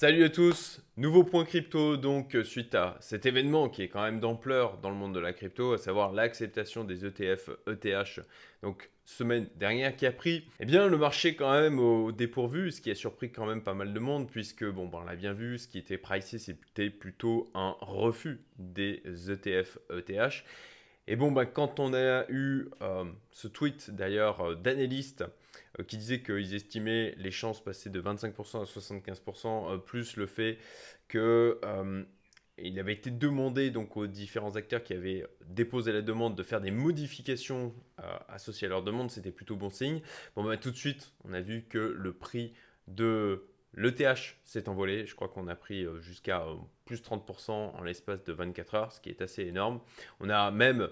Salut à tous, nouveau point crypto donc suite à cet événement qui est quand même d'ampleur dans le monde de la crypto, à savoir l'acceptation des ETF ETH, donc semaine dernière qui a pris, eh bien le marché quand même au dépourvu, ce qui a surpris quand même pas mal de monde puisque bon ben, on l'a bien vu, ce qui était pricé c'était plutôt un refus des ETF ETH. Et bon ben, quand on a eu euh, ce tweet d'ailleurs euh, d'analyste, euh, qui disait qu'ils estimaient les chances passées de 25% à 75%, euh, plus le fait que euh, il avait été demandé donc aux différents acteurs qui avaient déposé la demande de faire des modifications associées à leur demande, c'était plutôt bon signe. Bon bah, tout de suite, on a vu que le prix de l'ETH s'est envolé. Je crois qu'on a pris jusqu'à plus 30% en l'espace de 24 heures, ce qui est assez énorme. On a même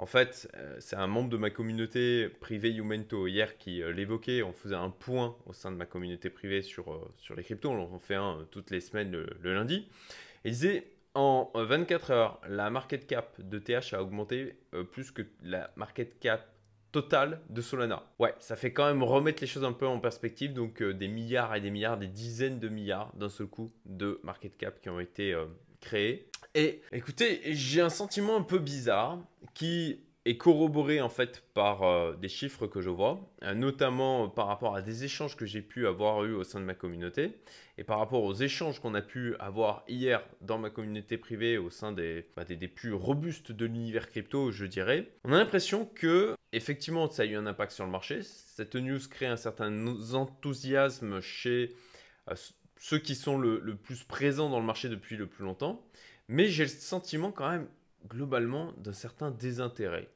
en fait, euh, c'est un membre de ma communauté privée Youmento hier qui euh, l'évoquait. On faisait un point au sein de ma communauté privée sur, euh, les cryptos. On en fait un toutes les semaines le, lundi. Et il disait en 24 heures, la market cap de TH a augmenté plus que la market cap totale de Solana. Ouais, ça fait quand même remettre les choses un peu en perspective. Donc des milliards et des milliards, des dizaines de milliards d'un seul coup de market cap qui ont été créés et écoutez, j'ai un sentiment un peu bizarre qui est corroboré en fait par euh, des chiffres que je vois, euh, notamment par rapport à des échanges que j'ai pu avoir eu au sein de ma communauté et par rapport aux échanges qu'on a pu avoir hier dans ma communauté privée au sein des, bah, plus robustes de l'univers crypto, je dirais. On a l'impression que effectivement ça a eu un impact sur le marché. Cette news crée un certain enthousiasme chez euh, ceux qui sont le plus présents dans le marché depuis le plus longtemps. Mais j'ai le sentiment quand même globalement d'un certain désintérêt,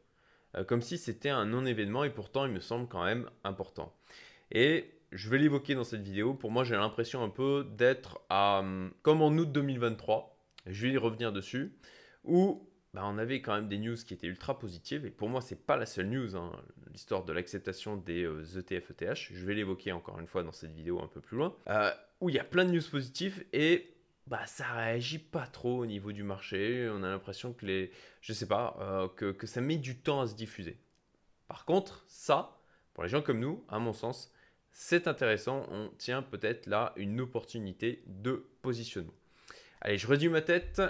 euh, comme si c'était un non-événement et pourtant il me semble quand même important. Et je vais l'évoquer dans cette vidéo, pour moi j'ai l'impression un peu d'être à, hum, comme en août 2023, je vais y revenir dessus, où bah, on avait quand même des news qui étaient ultra positives, et pour moi c'est pas la seule news, hein. l'histoire de l'acceptation des ETF-ETH, e e je vais l'évoquer encore une fois dans cette vidéo un peu plus loin, euh, où il y a plein de news positives, et bah ça réagit pas trop au niveau du marché. On a l'impression que les, je sais pas, euh, que, ça met du temps à se diffuser. Par contre, ça, pour les gens comme nous, à mon sens, c'est intéressant. On tient peut-être là une opportunité de positionnement. Allez, je résume ma tête.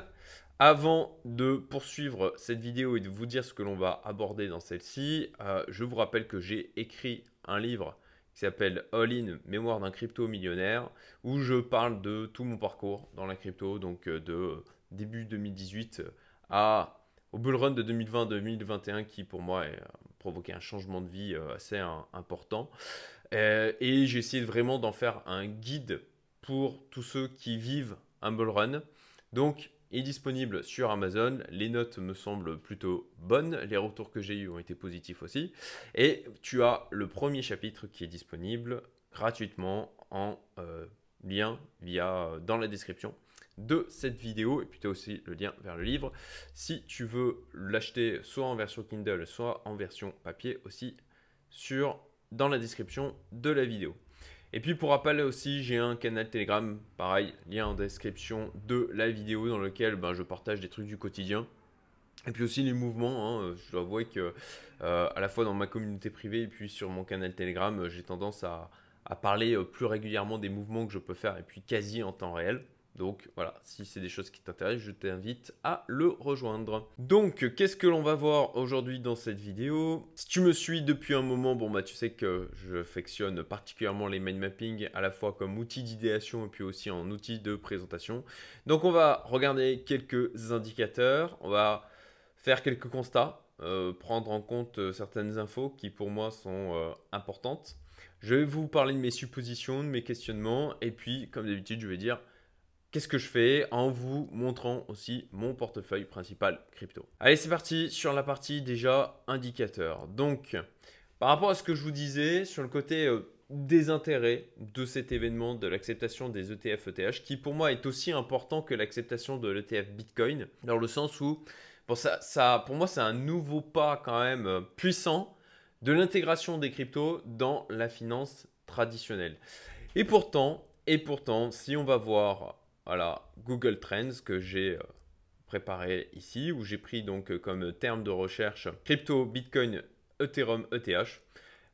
Avant de poursuivre cette vidéo et de vous dire ce que l'on va aborder dans celle-ci, euh, je vous rappelle que j'ai écrit un livre qui s'appelle All In Mémoire d'un crypto millionnaire, où je parle de tout mon parcours dans la crypto, donc euh, de euh, début 2018 euh, à, au bull run de 2020-2021, qui pour moi a provoqué un changement de vie assez important. Et j'ai essayé vraiment d'en faire un guide pour tous ceux qui vivent un bull run. Donc est disponible sur Amazon. Les notes me semblent plutôt bonnes. Les retours que j'ai eus ont été positifs aussi. Et tu as le premier chapitre qui est disponible gratuitement en euh, lien via euh, dans la description de cette vidéo et puis tu as aussi le lien vers le livre si tu veux l'acheter soit en version Kindle soit en version papier aussi sur dans la description de la vidéo. Et puis pour rappel aussi, j'ai un canal Telegram, pareil, lien en description de la vidéo dans lequel ben, je partage des trucs du quotidien. Et puis aussi les mouvements, hein, je dois avouer que euh, à la fois dans ma communauté privée et puis sur mon canal Telegram, j'ai tendance à parler euh, plus régulièrement des mouvements que je peux faire et puis quasi en temps réel. Donc voilà, si c'est des choses qui t'intéressent, je t'invite à le rejoindre. Donc, qu'est-ce que l'on va voir aujourd'hui dans cette vidéo Si tu me suis depuis un moment, bon bah tu sais que je affectionne particulièrement les mind mapping à la fois comme outil d'idéation et puis aussi en outil de présentation. Donc on va regarder quelques indicateurs, on va faire quelques constats, euh, prendre en compte euh, certaines infos qui pour moi sont euh, importantes. Je vais vous parler de mes suppositions, de mes questionnements et puis comme d'habitude, je vais dire Qu'est-ce que je fais en vous montrant aussi mon portefeuille principal crypto. Allez, c'est parti sur la partie déjà indicateur. Donc, par rapport à ce que je vous disais sur le côté euh, des intérêts de cet événement de l'acceptation des ETF ETH, qui pour moi est aussi important que l'acceptation de l'ETF Bitcoin, dans le sens où, bon, ça, ça, pour moi, c'est un nouveau pas quand même euh, puissant de l'intégration des cryptos dans la finance traditionnelle. Et pourtant, et pourtant, si on va voir voilà, Google Trends que j'ai euh, préparé ici, où j'ai pris donc euh, comme terme de recherche crypto, Bitcoin, Ethereum, ETH. et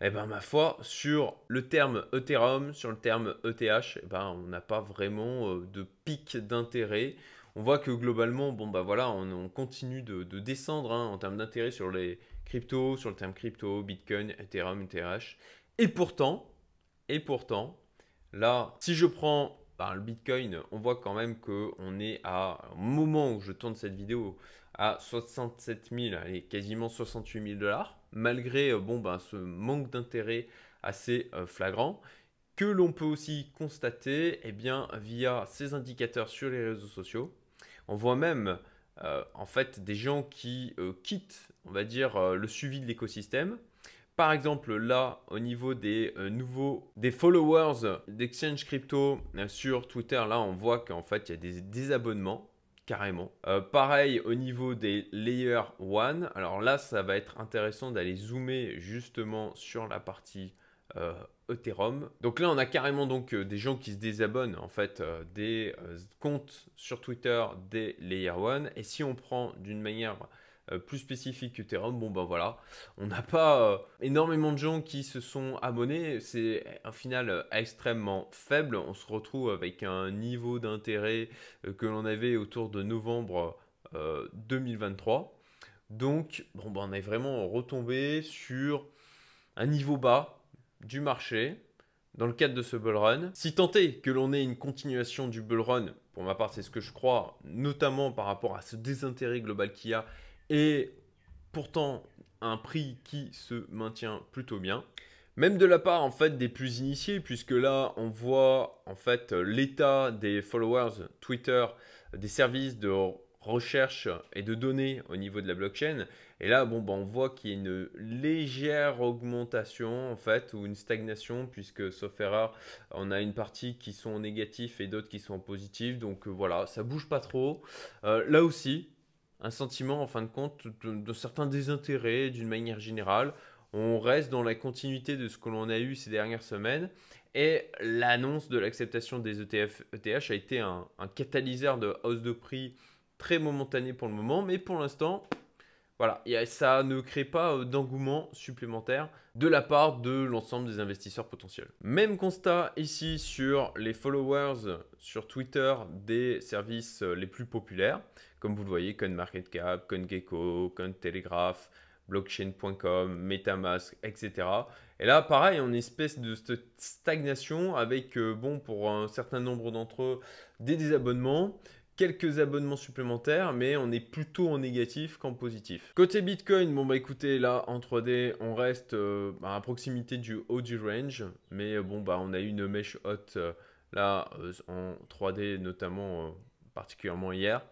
eh bien, ma foi, sur le terme Ethereum, sur le terme ETH, eh ben, on n'a pas vraiment euh, de pic d'intérêt. On voit que globalement, bon bah, voilà, on, continue de, descendre hein, en termes d'intérêt sur les cryptos, sur le terme crypto, Bitcoin, Ethereum, ETH. Et pourtant, et pourtant, là, si je prends le Bitcoin, on voit quand même qu'on est à, au moment où je tourne cette vidéo, à 67 000, allez, quasiment 68 000 dollars, malgré euh, bon, ben, ce manque d'intérêt assez euh, flagrant que l'on peut aussi constater eh bien, via ces indicateurs sur les réseaux sociaux. On voit même euh, en fait des gens qui quittent, on va dire, le suivi de l'écosystème par exemple, là, au niveau des euh, nouveaux, des followers d'Exchange Crypto euh, sur Twitter, là, on voit qu'en fait, il y a des désabonnements carrément. Euh, pareil au niveau des Layer 1. Alors là, ça va être intéressant d'aller zoomer justement sur la partie Ethereum. Donc là, on a carrément donc des gens qui se désabonnent en fait des comptes sur Twitter des Layer 1. Et si on prend d'une manière euh, plus spécifique que Ethereum, bon ben voilà, on n'a pas euh, énormément de gens qui se sont abonnés, c'est un final euh, extrêmement faible, on se retrouve avec un niveau d'intérêt que l'on avait autour de novembre 2023. Donc, bon, ben, on est vraiment retombé sur un niveau bas du marché dans le cadre de ce bull run. Si tant est que l'on ait une continuation du bull run, pour ma part, c'est ce que je crois, notamment par rapport à ce désintérêt global qu'il y a et pourtant, un prix qui se maintient plutôt bien. Même de la part en fait des plus initiés, puisque là on voit en fait l'état des followers Twitter, des services de recherche et de données au niveau de la blockchain. Et là, bon, bah, on voit qu'il y a une légère augmentation en fait ou une stagnation, puisque sauf erreur, on a une partie qui sont négatives et d'autres qui sont positives Donc euh, voilà, ça bouge pas trop. Euh, là aussi, un sentiment en fin de compte de, certain certains désintérêts d'une manière générale. On reste dans la continuité de ce que l'on a eu ces dernières semaines et l'annonce de l'acceptation des ETF ETH a été un, catalyseur de hausse de prix très momentané pour le moment, mais pour l'instant, voilà, ça ne crée pas euh, d'engouement supplémentaire de la part de l'ensemble des investisseurs potentiels. Même constat ici sur les followers sur Twitter des services euh, les plus populaires. Comme vous le voyez, CoinMarketCap, CoinGecko, CoinTelegraph, blockchain.com, Metamask, etc. Et là, pareil, on est espèce de stagnation avec, euh, bon, pour un certain nombre d'entre eux, des désabonnements, quelques abonnements supplémentaires, mais on est plutôt en négatif qu'en positif. Côté Bitcoin, bon bah écoutez, là en 3D, on reste euh, à proximité du haut du range, mais euh, bon bah on a eu une mèche haute là en 3D, notamment particulièrement hier.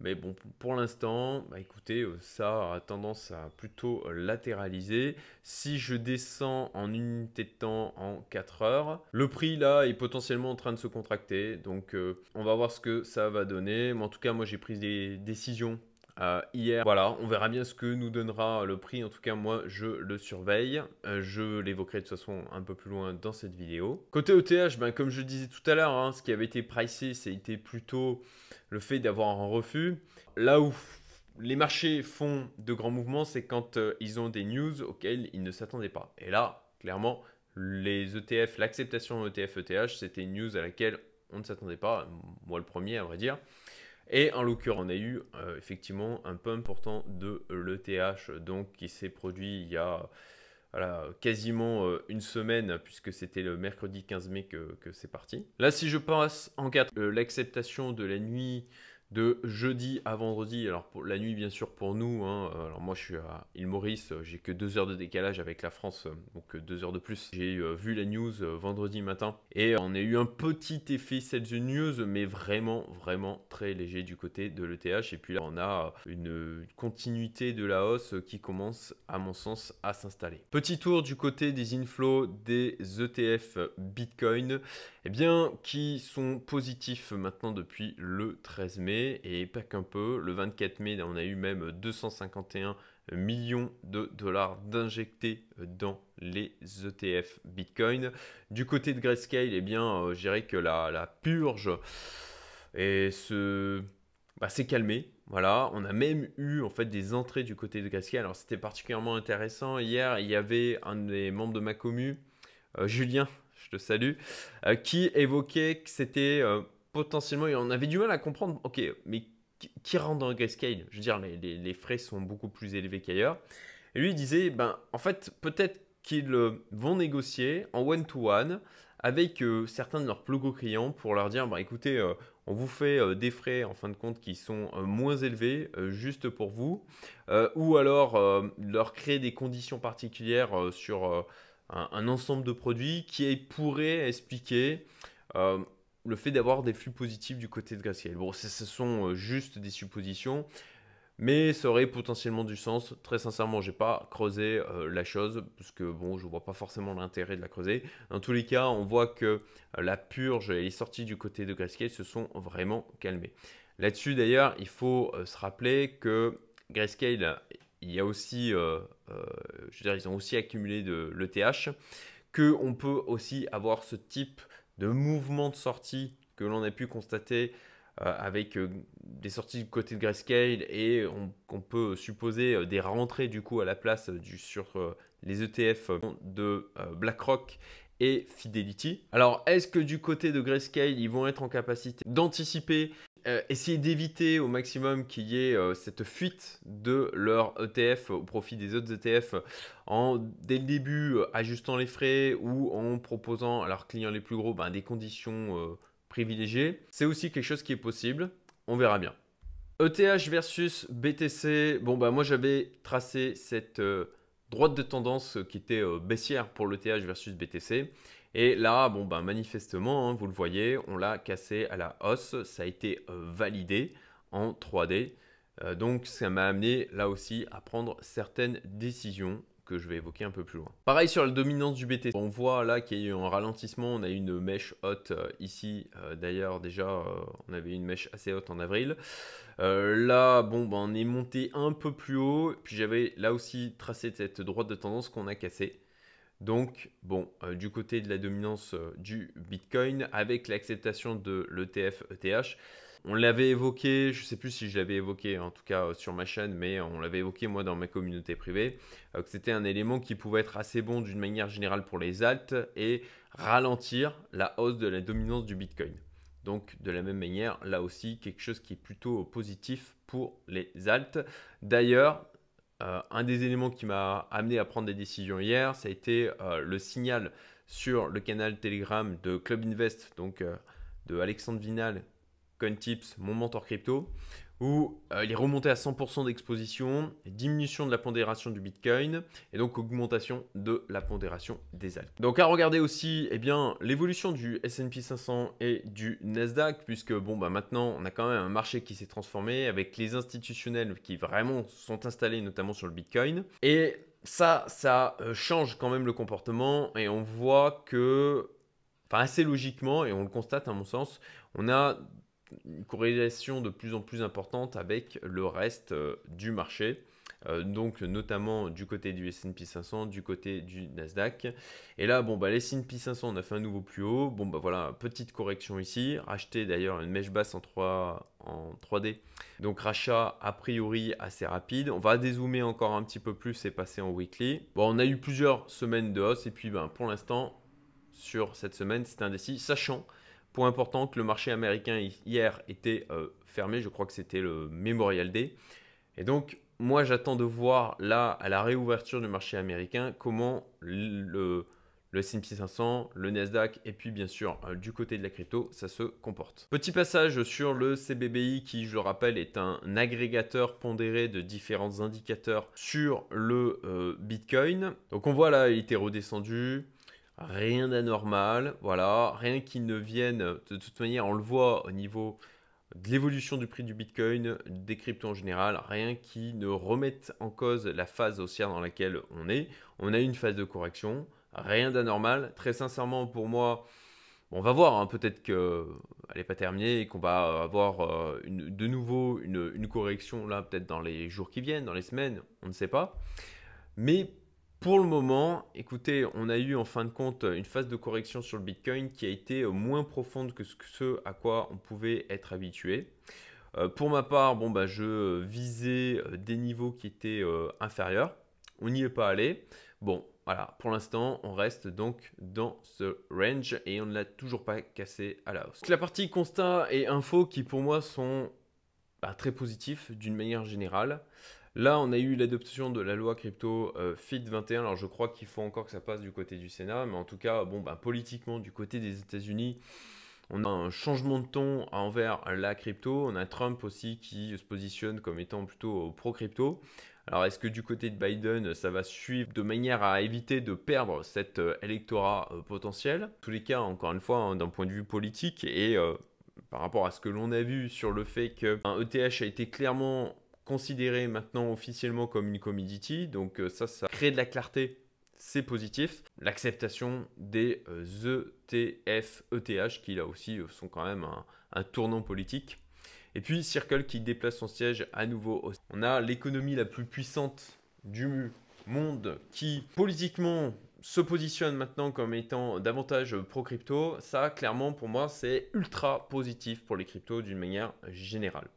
Mais bon, pour l'instant, bah, écoutez, euh, ça a tendance à plutôt euh, latéraliser. Si je descends en unité de temps en 4 heures, le prix là est potentiellement en train de se contracter. Donc euh, on va voir ce que ça va donner. Mais en tout cas, moi j'ai pris des décisions euh, hier. Voilà, on verra bien ce que nous donnera le prix. En tout cas, moi, je le surveille. Euh, je l'évoquerai de toute façon un peu plus loin dans cette vidéo. Côté ETH, ben, comme je disais tout à l'heure, hein, ce qui avait été pricé, c'était plutôt le fait d'avoir un refus. Là où les marchés font de grands mouvements, c'est quand euh, ils ont des news auxquelles ils ne s'attendaient pas. Et là, clairement, les ETF, l'acceptation ETF-ETH, c'était une news à laquelle on ne s'attendait pas, moi le premier à vrai dire. Et en l'occurrence, on a eu euh, effectivement un peu important de l'ETH, donc qui s'est produit il y a quasiment euh, une semaine, puisque c'était le mercredi 15 mai que, c'est parti. Là, si je passe en 4, euh, l'acceptation de la nuit de jeudi à vendredi. Alors pour la nuit bien sûr pour nous. Hein, euh, alors moi je suis à ile Maurice, euh, j'ai que deux heures de décalage avec la France, euh, donc deux heures de plus. J'ai vu la news vendredi matin et on a eu un petit effet cette news, mais vraiment vraiment très léger du côté de l'ETH. Et puis là on a une continuité de la hausse qui commence à mon sens à s'installer. Petit tour du côté des inflows des ETF Bitcoin eh bien, qui sont positifs maintenant depuis le 13 mai et pas qu'un peu. Le 24 mai, on a eu même 251 millions de dollars d'injectés dans les ETF Bitcoin. Du côté de Grayscale, eh bien, euh, je dirais que la, purge bah, s'est calmée. Voilà, on a même eu en fait des entrées du côté de Grayscale. Alors c'était particulièrement intéressant. Hier, il y avait un des membres de ma commu, euh, Julien, je te salue, euh, qui évoquait que c'était euh, potentiellement, et on avait du mal à comprendre, ok, mais qui rentre dans grayscale Je veux dire, les, frais sont beaucoup plus élevés qu'ailleurs. Et lui, il disait, ben, en fait, peut-être qu'ils euh, vont négocier en one-to-one avec certains de leurs plus gros clients pour leur dire, ben, écoutez, on vous fait des frais en fin de compte qui sont moins élevés juste pour vous, ou alors leur créer des conditions particulières sur un, ensemble de produits qui pourrait expliquer euh, le fait d'avoir des flux positifs du côté de Grayscale. Bon, ce, sont euh, juste des suppositions, mais ça aurait potentiellement du sens. Très sincèrement, j'ai pas creusé euh, la chose parce que bon, je vois pas forcément l'intérêt de la creuser. Dans tous les cas, on voit que la purge et les sorties du côté de Grayscale se sont vraiment calmées. Là-dessus, d'ailleurs, il faut se rappeler que Grayscale il y a aussi, euh, euh, je veux dire, ils ont aussi accumulé de l'ETH, qu'on peut aussi avoir ce type de mouvement de sortie que l'on a pu constater euh, avec des sorties du côté de Grayscale et qu'on peut supposer des rentrées du coup à la place sur les ETF de BlackRock et Fidelity. Alors, est-ce que du côté de Grayscale, ils vont être en capacité d'anticiper euh, essayer d'éviter au maximum qu'il y ait euh, cette fuite de leur ETF au profit des autres ETF en dès le début euh, ajustant les frais ou en proposant à leurs clients les plus gros ben, des conditions privilégiées. C'est aussi quelque chose qui est possible, on verra bien. ETH versus BTC, bon ben, moi j'avais tracé cette droite de tendance qui était baissière pour l'ETH versus BTC et là, bon, ben, manifestement, hein, vous le voyez, on l'a cassé à la hausse, ça a été euh, validé en 3D. Euh, donc ça m'a amené là aussi à prendre certaines décisions que je vais évoquer un peu plus loin. Pareil sur la dominance du BT. on voit là qu'il y a eu un ralentissement, on a eu une mèche haute euh, ici, d'ailleurs déjà on avait une mèche assez haute en avril. là, bon, ben, on est monté un peu plus haut, puis j'avais là aussi tracé cette droite de tendance qu'on a cassée. Donc, bon, euh, du côté de la dominance euh, du Bitcoin, avec l'acceptation de l'ETF ETH, on l'avait évoqué, je ne sais plus si je l'avais évoqué en tout cas euh, sur ma chaîne, mais on l'avait évoqué moi dans ma communauté privée, que c'était un élément qui pouvait être assez bon d'une manière générale pour les altes et ralentir la hausse de la dominance du Bitcoin. Donc de la même manière, là aussi, quelque chose qui est plutôt positif pour les altes. D'ailleurs, euh, un des éléments qui m'a amené à prendre des décisions hier, ça a été euh, le signal sur le canal Telegram de Club Invest, donc euh, de Alexandre Vinal, CoinTips, mon mentor crypto, où euh, il est remonté à 100% d'exposition, diminution de la pondération du Bitcoin et donc augmentation de la pondération des alt. Donc à regarder aussi eh bien l'évolution du S&P 500 et du Nasdaq puisque bon bah maintenant on a quand même un marché qui s'est transformé avec les institutionnels qui vraiment sont installés notamment sur le Bitcoin et ça ça euh, change quand même le comportement et on voit que Enfin, assez logiquement, et on le constate à mon sens, on a corrélation de plus en plus importante avec le reste euh, du marché. Euh, donc notamment du côté du S&P 500, du côté du Nasdaq. Et là, bon, bah, l'S&P 500, on a fait un nouveau plus haut. Bon, bah voilà, petite correction ici. Racheté d'ailleurs une mèche basse en, 3, en 3D. Donc rachat a priori assez rapide. On va dézoomer encore un petit peu plus, et passer en weekly. Bon, on a eu plusieurs semaines de hausse et puis ben, pour l'instant, sur cette semaine, c'est indécis, sachant Point important que le marché américain hier était euh, fermé, je crois que c'était le Memorial Day. Et donc, moi, j'attends de voir là, à la réouverture du marché américain, comment le, le S&P 500, le Nasdaq et puis bien sûr euh, du côté de la crypto, ça se comporte. Petit passage sur le CBBI qui, je le rappelle, est un agrégateur pondéré de différents indicateurs sur le euh, Bitcoin. Donc on voit là, il était redescendu rien d'anormal, voilà, rien qui ne vienne, de toute manière on le voit au niveau de l'évolution du prix du Bitcoin, des cryptos en général, rien qui ne remette en cause la phase haussière dans laquelle on est. On a une phase de correction, rien d'anormal. Très sincèrement, pour moi, on va voir, hein, peut-être qu'elle n'est pas terminée et qu'on va avoir euh, de nouveau une, une correction là, peut-être dans les jours qui viennent, dans les semaines, on ne sait pas. Mais pour le moment, écoutez, on a eu en fin de compte une phase de correction sur le Bitcoin qui a été euh, moins profonde que ce à quoi on pouvait être habitué. Euh, pour ma part, bon, bah, je euh, visais des niveaux qui étaient inférieurs. On n'y est pas allé. Bon, voilà, pour l'instant, on reste donc dans ce range et on ne l'a toujours pas cassé à la hausse. la partie constat et info qui pour moi sont bah, très positifs d'une manière générale. Là, on a eu l'adoption de la loi crypto euh, FIT 21. Alors, je crois qu'il faut encore que ça passe du côté du Sénat, mais en tout cas, bon, bah, politiquement, du côté des États-Unis, on a un changement de ton envers la crypto. On a Trump aussi qui se positionne comme étant plutôt euh, pro-crypto. Alors, est-ce que du côté de Biden, ça va suivre de manière à éviter de perdre cet euh, électorat potentiel En tous les cas, encore une fois, hein, d'un point de vue politique et par rapport à ce que l'on a vu sur le fait qu'un ETH a été clairement considérée maintenant officiellement comme une commodity. Donc euh, ça, ça crée de la clarté c'est positif. L'acceptation des ETF, euh, e ETH, qui là aussi euh, sont quand même un, un, tournant politique. Et puis Circle qui déplace son siège à nouveau. On a l'économie la plus puissante du monde qui politiquement se positionne maintenant comme étant davantage pro-crypto. Ça, clairement, pour moi, c'est ultra positif pour les cryptos d'une manière générale.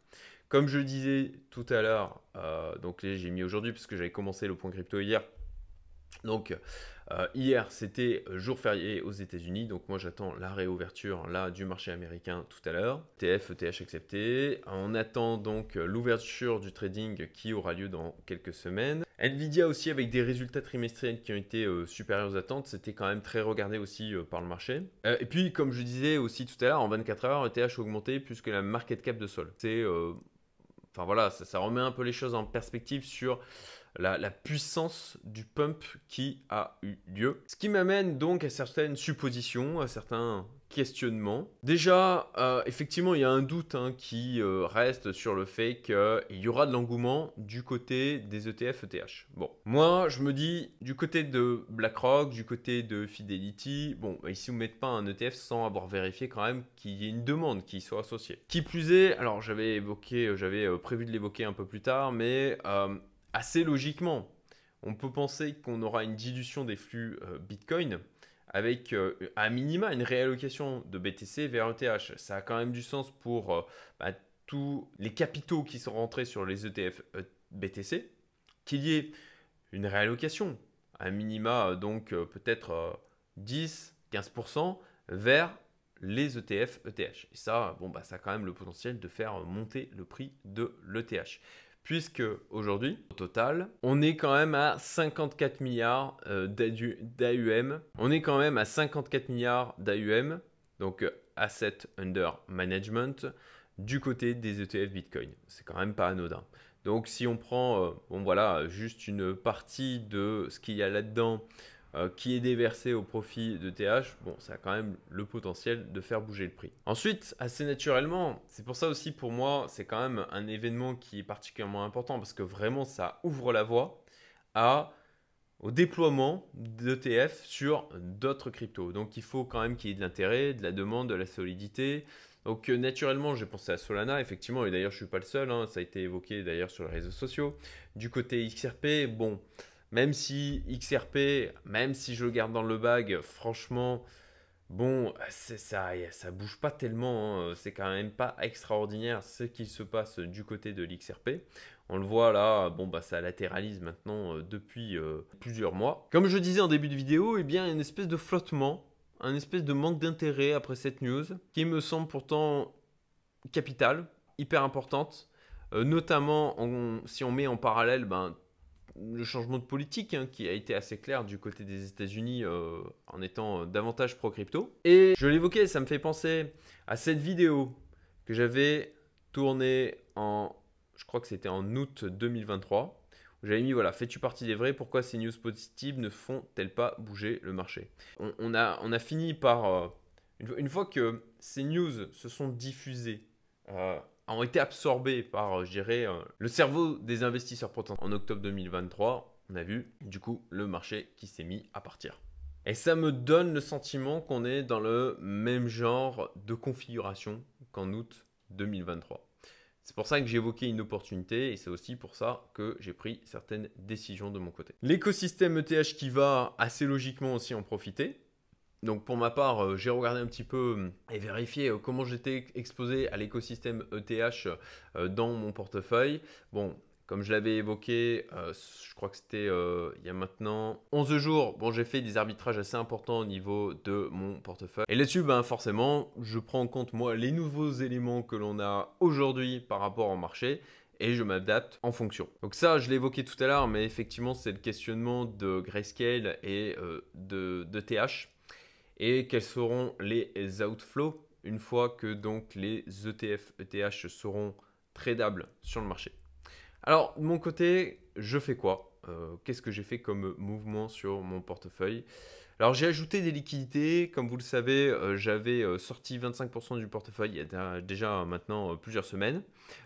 Comme je disais tout à l'heure, euh, donc j'ai mis aujourd'hui parce que j'avais commencé le point crypto hier. Donc euh, hier c'était jour férié aux États-Unis, donc moi j'attends la réouverture là du marché américain tout à l'heure. TF, ETH accepté. On attend donc l'ouverture du trading qui aura lieu dans quelques semaines. Nvidia aussi avec des résultats trimestriels qui ont été euh, supérieurs aux attentes, c'était quand même très regardé aussi par le marché. et puis comme je disais aussi tout à l'heure, en 24 heures, ETH a augmenté plus la market cap de Sol. C'est Enfin voilà, ça, remet un peu les choses en perspective sur la, la, puissance du pump qui a eu lieu. Ce qui m'amène donc à certaines suppositions, à certains questionnement Déjà, euh, effectivement, il y a un doute hein, qui euh, reste sur le fait qu'il y aura de l'engouement du côté des ETF ETH. Bon, moi, je me dis, du côté de BlackRock, du côté de Fidelity, bon, bah, ici, vous ne mettez pas un ETF sans avoir vérifié quand même qu'il y ait une demande qui soit associée. Qui plus est, alors j'avais évoqué, euh, j'avais prévu de l'évoquer un peu plus tard, mais assez logiquement, on peut penser qu'on aura une dilution des flux Bitcoin avec un euh, minima une réallocation de BTC vers ETH. Ça a quand même du sens pour euh, bah, tous les capitaux qui sont rentrés sur les ETF euh, BTC, qu'il y ait une réallocation un minima, donc peut-être 10, 15% vers les ETF ETH. Et ça, bon, bah, ça a quand même le potentiel de faire monter le prix de l'ETH puisque aujourd'hui, au total, on est quand même à 54 milliards euh, d'AUM. On est quand même à 54 milliards d'AUM, donc euh, Asset Under Management, du côté des ETF Bitcoin. C'est quand même pas anodin. Donc si on prend, euh, voilà, juste une partie de ce qu'il y a là-dedans euh, qui est déversé au profit de TH, bon, ça a quand même le potentiel de faire bouger le prix. Ensuite, assez naturellement, c'est pour ça aussi pour moi, c'est quand même un événement qui est particulièrement important parce que vraiment ça ouvre la voie au déploiement d'ETF sur d'autres cryptos. Donc il faut quand même qu'il y ait de l'intérêt, de la demande, de la solidité. Donc euh, naturellement, j'ai pensé à Solana, effectivement, et d'ailleurs je ne suis pas le seul, hein, ça a été évoqué d'ailleurs sur les réseaux sociaux. Du côté XRP, bon, même si XRP, même si je le garde dans le bag, franchement, bon, ça, ça bouge pas tellement. Hein. C'est quand même pas extraordinaire ce qui se passe du côté de l'XRP. On le voit là, bon bah ça latéralise maintenant euh, depuis euh, plusieurs mois. Comme je disais en début de vidéo, eh bien il y a une espèce de flottement, un espèce de manque d'intérêt après cette news, qui me semble pourtant capitale, hyper importante, euh, notamment si on met en parallèle ben, le changement de politique hein, qui a été assez clair du côté des États-Unis euh, en étant euh, davantage pro-crypto. Et je l'évoquais, ça me fait penser à cette vidéo que j'avais tournée en, je crois que c'était en août 2023. où J'avais mis, voilà, fais-tu partie des vrais Pourquoi ces news positives ne font-elles pas bouger le marché on, a, on a fini par, euh, une, fois que ces news se sont diffusées ont été absorbés par, euh, je dirais, euh, le cerveau des investisseurs potentiels. En octobre 2023, on a vu du coup le marché qui s'est mis à partir. Et ça me donne le sentiment qu'on est dans le même genre de configuration qu'en août 2023. C'est pour ça que j'ai évoqué une opportunité et c'est aussi pour ça que j'ai pris certaines décisions de mon côté. L'écosystème ETH qui va assez logiquement aussi en profiter, donc pour ma part, euh, j'ai regardé un petit peu hum, et vérifié euh, comment j'étais exposé à l'écosystème ETH euh, dans mon portefeuille. Bon, comme je l'avais évoqué, je crois que c'était il y a maintenant 11 jours. Bon, j'ai fait des arbitrages assez importants au niveau de mon portefeuille. Et là-dessus, ben, forcément, je prends en compte, moi, les nouveaux éléments que l'on a aujourd'hui par rapport au marché et je m'adapte en fonction. Donc ça, je l'ai évoqué tout à l'heure, mais effectivement, c'est le questionnement de Grayscale et de, de et quels seront les outflows une fois que donc les ETF ETH seront tradables sur le marché. Alors de mon côté, je fais quoi euh, Qu'est-ce que j'ai fait comme mouvement sur mon portefeuille alors j'ai ajouté des liquidités, comme vous le savez, euh, j'avais euh, sorti 25% du portefeuille il y a déjà maintenant plusieurs semaines.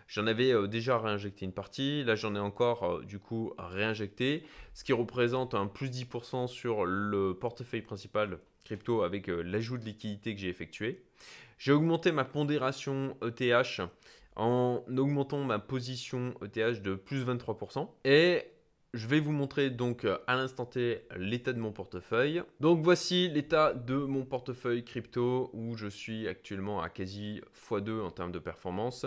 J'en avais déjà réinjecté une partie, là j'en ai encore du coup réinjecté, ce qui représente un plus 10% sur le portefeuille principal crypto avec euh, l'ajout de liquidité que j'ai effectué. J'ai augmenté ma pondération ETH en augmentant ma position ETH de plus 23%. Et je vais vous montrer donc à l'instant T l'état de mon portefeuille. Donc voici l'état de mon portefeuille crypto où je suis actuellement à quasi x2 en termes de performance.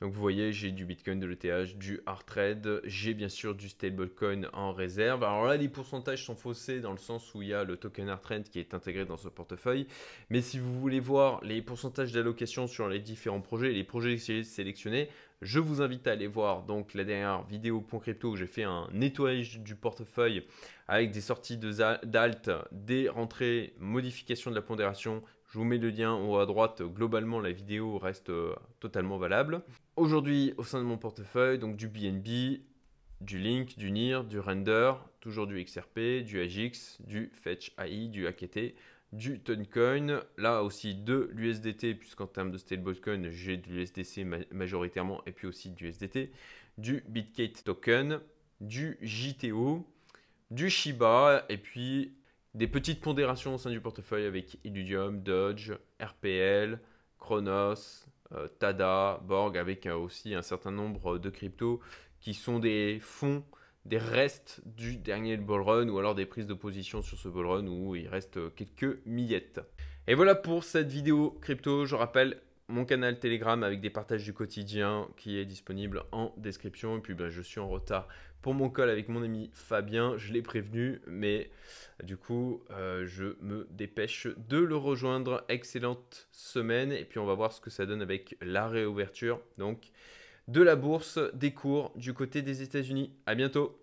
Donc vous voyez, j'ai du Bitcoin, de l'ETH, du hard trade, j'ai bien sûr du stablecoin en réserve. Alors là, les pourcentages sont faussés dans le sens où il y a le token hard qui est intégré dans ce portefeuille. Mais si vous voulez voir les pourcentages d'allocation sur les différents projets, les projets sélectionnés, je vous invite à aller voir donc la dernière vidéo Crypto où j'ai fait un nettoyage du portefeuille avec des sorties d'alt, des rentrées, modification de la pondération. Je vous mets le lien en haut à droite. Globalement, la vidéo reste euh, totalement valable. Aujourd'hui, au sein de mon portefeuille, donc du BNB, du Link, du NIR, du Render, toujours du XRP, du AGX, du Fetch AI, du AKT, du Toncoin, là aussi de l'USDT, puisqu'en termes de stablecoin, j'ai de l'USDC majoritairement et puis aussi du SDT, du BitKate Token, du JTO, du Shiba et puis des petites pondérations au sein du portefeuille avec Illudium, Dodge, RPL, Kronos, euh, Tada, Borg, avec euh, aussi un certain nombre de cryptos qui sont des fonds, des restes du dernier bull run ou alors des prises de position sur ce bull run où il reste quelques millettes. Et voilà pour cette vidéo crypto. Je rappelle mon canal Telegram avec des partages du quotidien qui est disponible en description. Et puis bah, je suis en retard pour mon call avec mon ami Fabien, je l'ai prévenu, mais du coup euh, je me dépêche de le rejoindre. Excellente semaine et puis on va voir ce que ça donne avec la réouverture donc de la bourse, des cours du côté des États-Unis. À bientôt.